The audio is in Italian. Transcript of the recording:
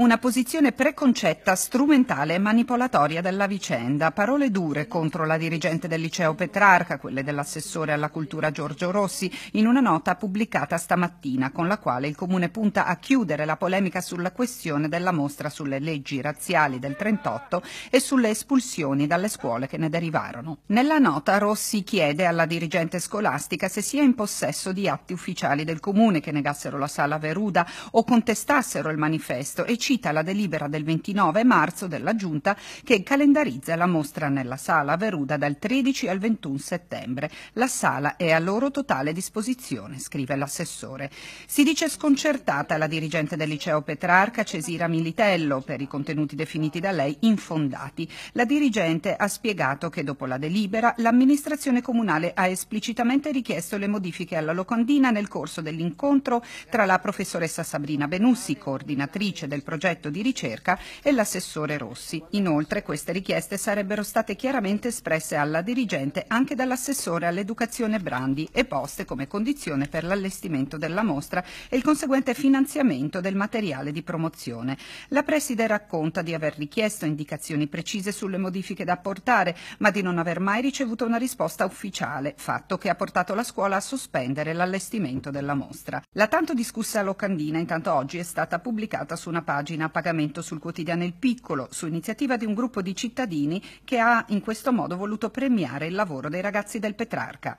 Una posizione preconcetta, strumentale e manipolatoria della vicenda. Parole dure contro la dirigente del liceo Petrarca, quelle dell'assessore alla cultura Giorgio Rossi, in una nota pubblicata stamattina con la quale il Comune punta a chiudere la polemica sulla questione della mostra sulle leggi razziali del 38 e sulle espulsioni dalle scuole che ne derivarono. Nella nota Rossi chiede alla dirigente scolastica se sia in possesso di atti ufficiali del Comune che negassero la sala Veruda o contestassero il manifesto e ci cita la delibera del 29 marzo della Giunta che calendarizza la mostra nella sala Veruda dal 13 al 21 settembre. La sala è a loro totale disposizione, scrive l'assessore. Si dice sconcertata la dirigente del liceo Petrarca, Cesira Militello, per i contenuti definiti da lei infondati. La dirigente ha spiegato che dopo la delibera l'amministrazione comunale ha esplicitamente richiesto le modifiche alla locandina nel corso dell'incontro tra la professoressa Sabrina Benussi, coordinatrice del progetto progetto di ricerca e l'assessore Rossi. Inoltre queste richieste sarebbero state chiaramente espresse alla dirigente anche dall'assessore all'educazione Brandi e poste come condizione per l'allestimento della mostra e il conseguente finanziamento del materiale di promozione. La preside racconta di aver richiesto indicazioni precise sulle modifiche da apportare, ma di non aver mai ricevuto una risposta ufficiale, fatto che ha portato la scuola a sospendere l'allestimento della mostra. La tanto discussa locandina intanto oggi è stata pubblicata su una pagina pagina a pagamento sul quotidiano Il Piccolo, su iniziativa di un gruppo di cittadini che ha in questo modo voluto premiare il lavoro dei ragazzi del Petrarca.